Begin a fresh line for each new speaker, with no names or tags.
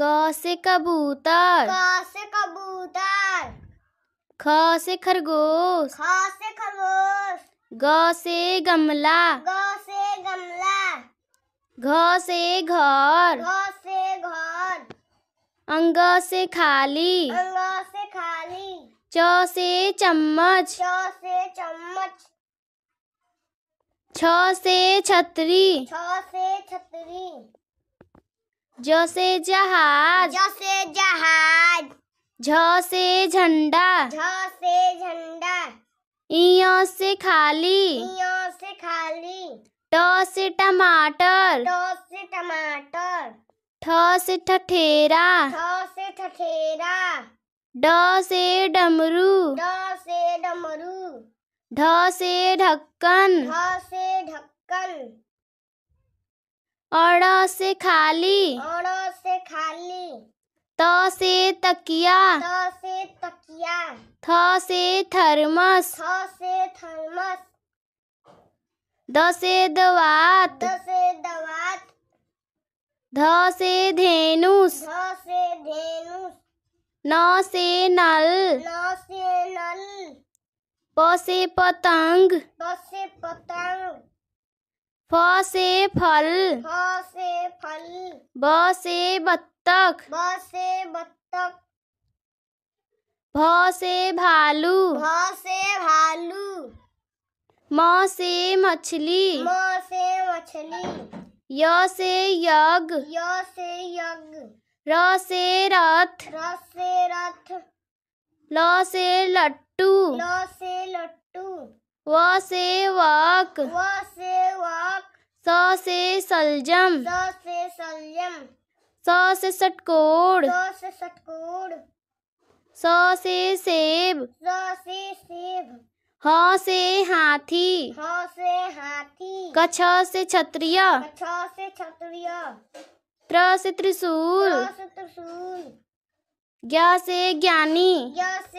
क से कबूतर क
से कबूतर
ख से खरगोश ख
से खरगोश
ग से गमला ग
से गमला
घ से घर घ
से घर
अंग से खाली अंग
से खाली
च से चम्मच च
से चम्मच
छ से छतरी
छ से छतरी
ज से जहाज ज से
जहाज
झसे से झंडा झसे
से झंडा
इयो से खाली
इयो से खाली टो से टमाटर टो से टमाटर
ठ से ठठेरा ठ
से ठठेरा
ड से डमरू
ड से डमरू
ढ से ढक्कन ढ
से ढक्कन
अड़ से खाली अड़
से खाली
त से तकिया त
से तकिया
थ से थर्मस थ
से थर्मस
द से दवात द
से दवात
ध से धेनुस
ध से धेनुस
न से नल न
से नल
प से पतंग
प से पतंग
फ से फल फ
से फल
ब से बत्तख ब से बत्तख भ से भालू भ
से भालू
म से मछली म
से मछली
य से यज्ञ
य से यज्ञ
र से रथ
र से रथ
ल से लट्टू ल
से लट्टू
व से वाक व
से वाक
स से सलजम स
से सलजम
स से षटकोण स
से षटकोण
स से सेब
स से सेब
ह से हाथी
ह से हाथी
क छ से छत्रिया
छ से छत्रिया
त्र से त्रिशूल त्र से त्रिशूल ज्ञ से ज्ञानी ज्ञ
से